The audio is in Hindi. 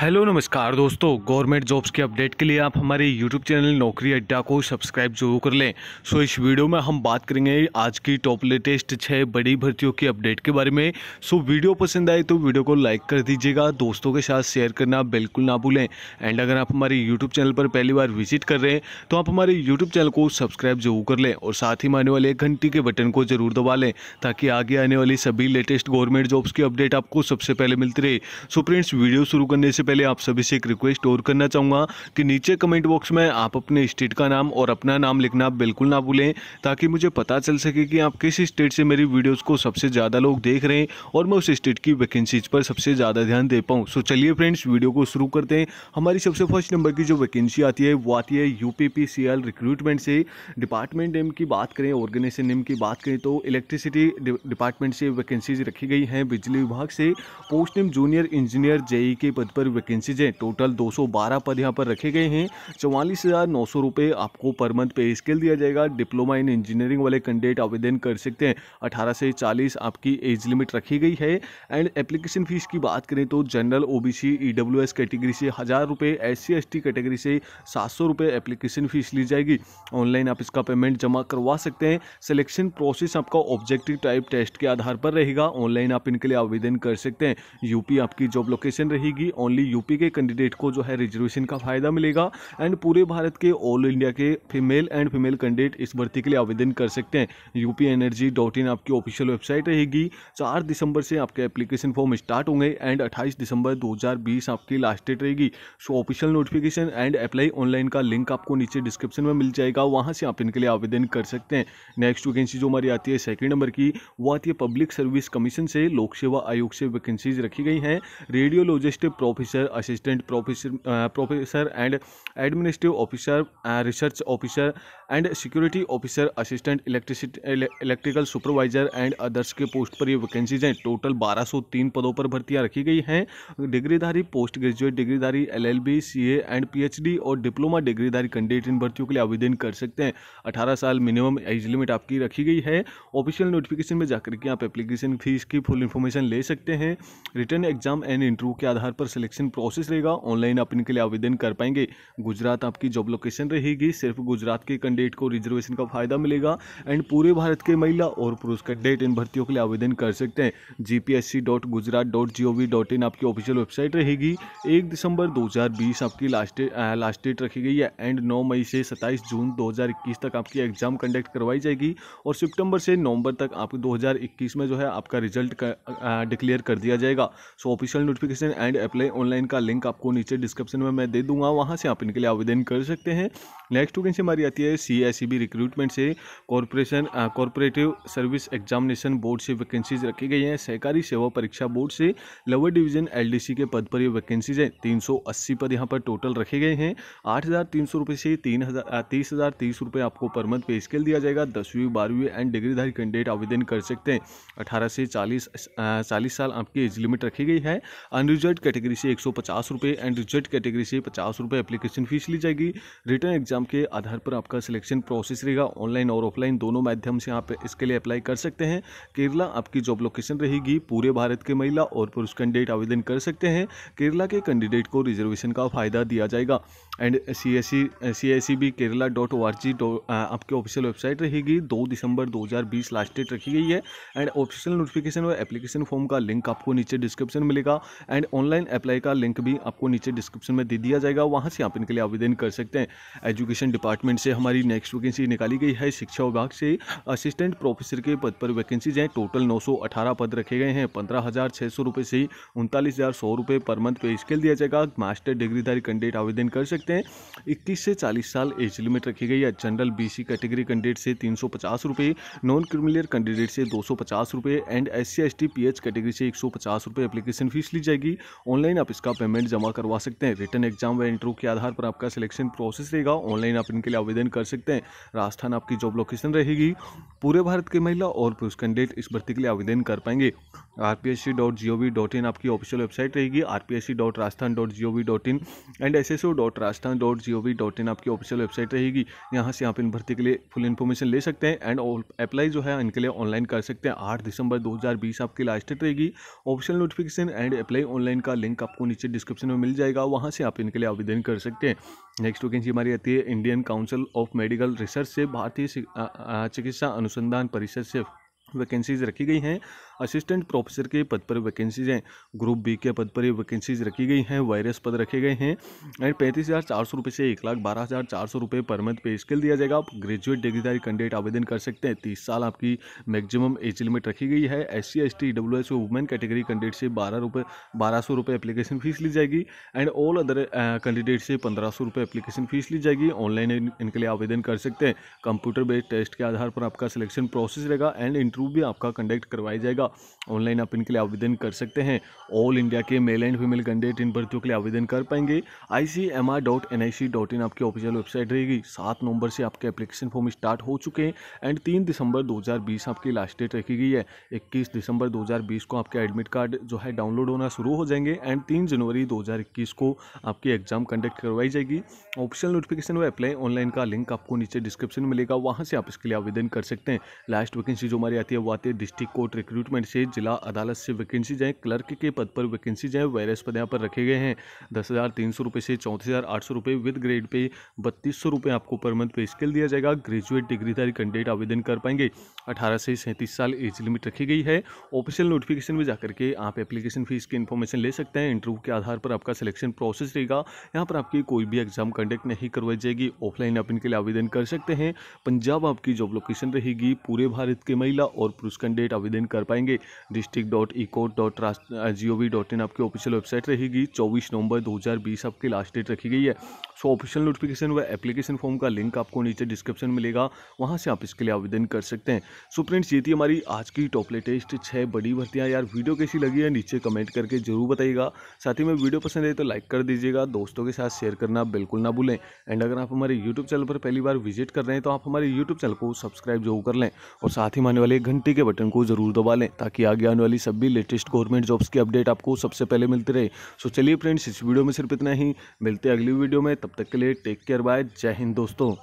हेलो नमस्कार दोस्तों गवर्नमेंट जॉब्स की अपडेट के लिए आप हमारे यूट्यूब चैनल नौकरी अड्डा को सब्सक्राइब जरूर कर लें सो इस वीडियो में हम बात करेंगे आज की टॉप लेटेस्ट छः बड़ी भर्तियों की अपडेट के बारे में सो वीडियो पसंद आए तो वीडियो को लाइक कर दीजिएगा दोस्तों के साथ शेयर करना बिल्कुल ना भूलें एंड अगर आप हमारे यूट्यूब चैनल पर पहली बार विजिट कर रहे हैं तो आप हमारे यूट्यूब चैनल को सब्सक्राइब जरूर कर लें और साथ ही आने वाले घंटी के बटन को जरूर दबा लें ताकि आगे आने वाली सभी लेटेस्ट गवर्नमेंट जॉब्स की अपडेट आपको सबसे पहले मिलती रहे सो फ्रेंड्स वीडियो शुरू करने से पहले आप सभी से एक रिक्वेस्ट और करना चाहूँगा कि नीचे कमेंट बॉक्स में आप अपने स्टेट का नाम और अपना नाम लिखना बिल्कुल ना भूलें ताकि मुझे पता चल सके कि आप किस स्टेट से मेरी वीडियोज़ को सबसे ज़्यादा लोग देख रहे हैं और मैं उस स्टेट की वैकेंसीज पर सबसे ज़्यादा ध्यान दे पाऊँ सो चलिए फ्रेंड्स वीडियो को शुरू करते हैं हमारी सबसे फर्स्ट नंबर की जो वैकेंसी आती है वो आती है यू रिक्रूटमेंट से डिपार्टमेंट नेम की बात करें ऑर्गेनाइजेशन नेम की बात करें तो इलेक्ट्रिसिटी डिपार्टमेंट से वैकेंसीज रखी गई हैं बिजली विभाग से post name junior engineer JE के पद पर वैकेंसीज हैं टोटल 212 पद यहाँ पर रखे गए हैं चौवालीस हज़ार नौ सौ रुपये आपको पर मंथ पे स्केल दिया जाएगा डिप्लोमा इन इंजीनियरिंग वाले कैंडिडेट आवेदन कर सकते हैं अठारह से चालीस आपकी एज लिमिट रखी गई है एंड एप्लीकेशन फ़ीस की बात करें तो जनरल ओ बी कैटेगरी से हज़ार रुपये S C S T category से सात सौ एप्लीकेशन फ़ीस ली जाएगी ऑनलाइन आप इसका पेमेंट जमा करवा सकते हैं सिलेक्शन प्रोसेस आपका ऑब्जेक्टिव टाइप टेस्ट के आधार पर रहेगा ऑनलाइन आप इनके लिए आवेदन कर सकते हैं यूपी आपकी जॉब लोकेशन रहेगी ओनली यूपी के कैंडिडेट को जो है रिजर्वेशन का फायदा मिलेगा एंड पूरे भारत के ऑल इंडिया के फीमेल एंड फीमेल कैंडिडेट इस भर्ती के लिए आवेदन कर सकते हैं यूपी एनर्जी डॉट इन आपकी ऑफिशियल वेबसाइट रहेगी चार दिसंबर से आपके एप्लीकेशन फॉर्म स्टार्ट होंगे एंड अट्ठाईस दिसंबर दो आपकी लास्ट डेट रहेगी so official notification and apply online का लिंक आपको नीचे डिस्क्रिप्शन में मिल जाएगा वहाँ से आप इनके लिए आवेदन कर सकते हैं नेक्स्ट वैकेंसी जो हमारी आती है सेकेंड नंबर की वो आती है पब्लिक सर्विस कमीशन से लोक सेवा आयोग से वैकेंसीज रखी गई हैं radiologist professor officer assistant professor professor and administrative officer research officer and security officer assistant electricity electrical supervisor and others के पोस्ट पर ये वैकेंसीज हैं टोटल 1203 पदों पर भर्तियां रखी गई हैं डिग्रीधारी पोस्ट ग्रेजुएट डिग्रीधारी L L B C and P और डिप्लोमा डिग्रीधारी कैंडिडेट इन भर्तियों के लिए आवेदन कर सकते हैं अठारह साल मिनिमम एज लिमिट आपकी रखी गई है ऑफिशियल नोटिफिकेशन में जाकर के आप एप्लीकेशन फीस की फुल इन्फॉर्मेशन ले सकते हैं रिटर्न एग्जाम एंड इंटरव्यू के आधार पर सिलेक्शन रजिस्ट्रेशन प्रोसेस रहेगा ऑनलाइन आप इनके लिए आवेदन कर पाएंगे गुजरात आपकी जॉब लोकेशन रहेगी सिर्फ गुजरात के कैंडिडेट को रिजर्वेशन का फायदा मिलेगा एंड पूरे भारत के महिला और पुरुष कैंडिडेट इन भर्तियों के लिए आवेदन कर सकते हैं G dot Gujarat dot G O V dot in आपकी ऑफिशियल वेबसाइट रहेगी एक दिसंबर दो हज़ार बीस आपकी लास्ट लास्ट डेट रखी गई है एंड नौ मई से सत्ताईस जून दो हज़ार इक्कीस तक आपकी एग्जाम कंडक्ट करवाई जाएगी और सितंबर से नवंबर तक आपको 2021 में जो है आपका रिजल्ट डिक्लेयर कर दिया जाएगा so official notification and apply online online का लिंक आपको नीचे डिस्क्रिप्शन में मैं दे दूंगा वहाँ से आप इनके लिए आवेदन कर सकते हैं नेक्स्ट वैकेंसी हमारी आती है C S C B recruitment से corporation corporative service examination board से वैकेंसीज रखी गई हैं सहकारी सेवा परीक्षा बोर्ड से लोअर डिवीजन एल के पद पर ये वैकेंसीज हैं तीन पद यहाँ पर टोटल रखे गए हैं आठ हज़ार तीन सौ रुपये से तीन हज़ार तीस हज़ार तीस रुपये आपको पर मंथ पे स्केल दिया जाएगा दसवीं बारहवीं एंड डिग्रीधारी कैंडिडेट आवेदन कर सकते हैं अठारह से चालीस चालीस साल आपकी एज लिमिट रखी गई है अनरिजर्व कैटेगरी से एक सौ एंड जेड कैटेगरी से पचास रुपये एप्लीकेशन फीस ली जाएगी रिटर्न एग्जाम के आधार पर आपका सिलेक्शन प्रोसेस रहेगा ऑनलाइन और ऑफलाइन दोनों माध्यम से आप इसके लिए अप्लाई कर सकते हैं केरला आपकी जॉब लोकेशन रहेगी पूरे भारत के महिला और पुरुष कैंडिडेट आवेदन कर सकते हैं केरला के कैंडिडेट को रिजर्वेशन का फ़ायदा दिया जाएगा and C S C C Kerala dot O आपकी ऑफिशियल वेबसाइट रहेगी दो दिसंबर 2020 लास्ट डेट रखी गई है एंड ऑफिशियल नोटिफिकेशन और एप्लीकेशन फॉर्म का लिंक आपको नीचे डिस्क्रिप्शन मिलेगा एंड ऑनलाइन अप्लाई का लिंक भी आपको नीचे डिस्क्रिप्शन में दे दिया जाएगा वहाँ से आप इनके लिए आवेदन कर सकते हैं एजुकेशन डिपार्टमेंट से हमारी नेक्स्ट वैकेंसी निकाली गई है शिक्षा विभाग से असिस्टेंट प्रोफेसर के पद पर वैकेंसीज हैं टोटल नौ पद रखे गए हैं पंद्रह से ही पर मंथ पे स्केल दिया जाएगा मास्टर डिग्रीधारी कैंडिडेट आवेदन कर सकते हैं इक्कीस से चालीस साल एज लिमिट रखी गई है जनरल बी कैटेगरी कैंडिडेट से तीन सौ नॉन क्रिमिलियर कैंडिडेट से दो सौ and S C S T P H category से एक सौ पचास रुपये एप्लीकेशन फीस ली जाएगी ऑनलाइन आप इसका पेमेंट जमा करवा सकते हैं रिटर्न एग्जाम व इंटरव्यू के आधार पर आपका सिलेक्शन प्रोसेस रहेगा ऑनलाइन आप इनके लिए आवेदन कर सकते हैं राजस्थान आपकी जॉब लोकेशन रहेगी पूरे भारत की महिला और पुरुष कैंडिडेट इस भर्ती के लिए आवेदन कर पाएंगे R P S C dot G O V dot in आपकी ऑफिशियल वेबसाइट रहेगी R P S C dot Rajasthan dot G O V dot in and S S O dot Rajasthan dot G O V dot in आपकी ऑफिशियल वेबसाइट रहेगी यहाँ से आप इन भर्ती के लिए फुल इन्फॉर्मेशन ले सकते हैं एंड अप्लाई जो है इनके लिए ऑनलाइन कर सकते हैं आठ दिसंबर दो हज़ार बीस आपकी लास्ट डेट रहेगी official notification and apply online का लिंक आपको नीचे डिस्क्रिप्शन में मिल जाएगा वहाँ से आप इनके लिए आवेदन कर सकते हैं नेक्स्ट वैकेंसी हमारी आती है Indian council of medical research से भारतीय चिकित्सा अनुसंधान परिषद से वैकेंसीज रखी गई हैं असिस्टेंट प्रोफेसर के पद पर वैकेंसीज हैं ग्रुप बी के पद पर ये वैकेंसीज रखी गई हैं वायरस पद रखे गए हैं एंड पैंतीस हज़ार चार सौ रुपये से एक लाख बारह हज़ार चार सौ रुपये पर मंथ पे स्किल दिया जाएगा आप ग्रेजुएट डिग्रीधारी कैंडिडेट आवेदन कर सकते हैं तीस साल आपकी मैक्सिमम एज लिमिट रखी गई है S C S T W S women category candidate से बारह रुपये बारह सौ रुपये एप्लीकेशन फ़ीस ली जाएगी एंड ऑल अदर कैंडिडेट से पंद्रह सौ रुपये एप्लीकेशन फ़ीस ली जाएगी ऑनलाइन इनके लिए आवेदन कर सकते हैं कंप्यूटर बेस्ड टेस्ट के आधार पर आपका सिलेक्शन प्रोसेस रहेगा एंड थ्रू भी आपका कंडक्ट करवाया जाएगा ऑनलाइन आप इनके लिए आवेदन कर सकते हैं ऑल इंडिया के मेल एंड फीमेल कैंडिडेट इन भर्तियों के लिए आवेदन कर पाएंगे I C M R dot N I C dot in आपकी ऑफिशियल वेबसाइट रहेगी सात नवंबर से आपके एप्लीकेशन फॉर्म स्टार्ट हो चुके हैं एंड तीन दिसंबर दो हज़ार बीस आपकी लास्ट डेट रखी गई है इक्कीस दिसंबर दो हज़ार बीस को आपके एडमिट कार्ड जो है डाउनलोड होना शुरू हो जाएंगे एंड तीन जनवरी दो हज़ार इक्कीस को आपकी एग्जाम कंडक्ट करवाई जाएगी ऑप्शनल नोटिफिकेशन व अप्लाई ऑनलाइन का लिंक आपको नीचे डिस्क्रिप्शन मिलेगा वहां से आप इसके लिए आवेदन कर सकते हैं लास्ट वैकेंसी जो हमारी भारतीय वाते डिस्ट्रिक्ट कोर्ट रिक्रूटमेंट से जिला अदालत से वैकेंसी जाए क्लर्क के पद पर वैकेंसी जाए वायरस पद यहाँ पर रखे गए हैं दस हज़ार तीन सौ रुपये से चौंतीस हज़ार आठ सौ रुपये विद ग्रेड पे बत्तीस सौ रुपये आपको पर मंथ पे स्केल दिया जाएगा ग्रेजुएट डिग्रीधारी कैंडिडेट आवेदन कर पाएंगे अठारह से सैंतीस साल एज लिमिट रखी गई है ऑफिशियल नोटिफिकेशन में जाकर के आप एप्लीकेशन फीस की इन्फॉर्मेशन ले सकते हैं इंटरव्यू के आधार पर आपका सिलेक्शन प्रोसेस रहेगा यहाँ पर आपकी कोई भी एग्जाम कंडक्ट नहीं करवाई जाएगी ऑफलाइन आप इनके लिए आवेदन कर सकते हैं पंजाब आपकी जॉब लोकेशन रहेगी पूरे भारत के महिला और पुरुष कैंडिडेट आवेदन कर पाएंगे डिस्ट्रिक्ट डॉट इको डॉट राष्ट्र जी ओ वी डॉट इन आपकी ऑफिशियल वेबसाइट रहेगी चौबीस नवंबर 2020 आपकी लास्ट डेट रखी गई है सो ऑफिशियल नोटिफिकेशन व एप्लीकेशन फॉर्म का लिंक आपको नीचे डिस्क्रिप्शन मिलेगा वहाँ से आप इसके लिए आवेदन कर सकते हैं सो फ्रेंड्स ये थी हमारी आज की टॉप लेटेस्ट छः बड़ी भर्तियाँ यार वीडियो कैसी लगी है नीचे कमेंट करके जरूर बताइएगा साथ ही में वीडियो पसंद है तो लाइक कर दीजिएगा दोस्तों के साथ शेयर करना बिल्कुल ना भूलें एंड अगर आप हमारे यूट्यूब चैनल पर पहली बार विजिट कर रहे हैं तो आप हमारे यूट्यूब चैनल को सब्सक्राइब जरूर कर लें और साथ ही आने वाले घंटे के बटन को जरूर दबा लें ताकि आगे आने वाली सभी लेटेस्ट गवर्नमेंट जॉब्स की अपडेट आपको सबसे पहले मिलती रहे सो चलिए फ्रेंड्स इस वीडियो में सिर्फ इतना ही मिलते हैं अगली वीडियो में तब तक के लिए टेक केयर बाय जय हिंद दोस्तों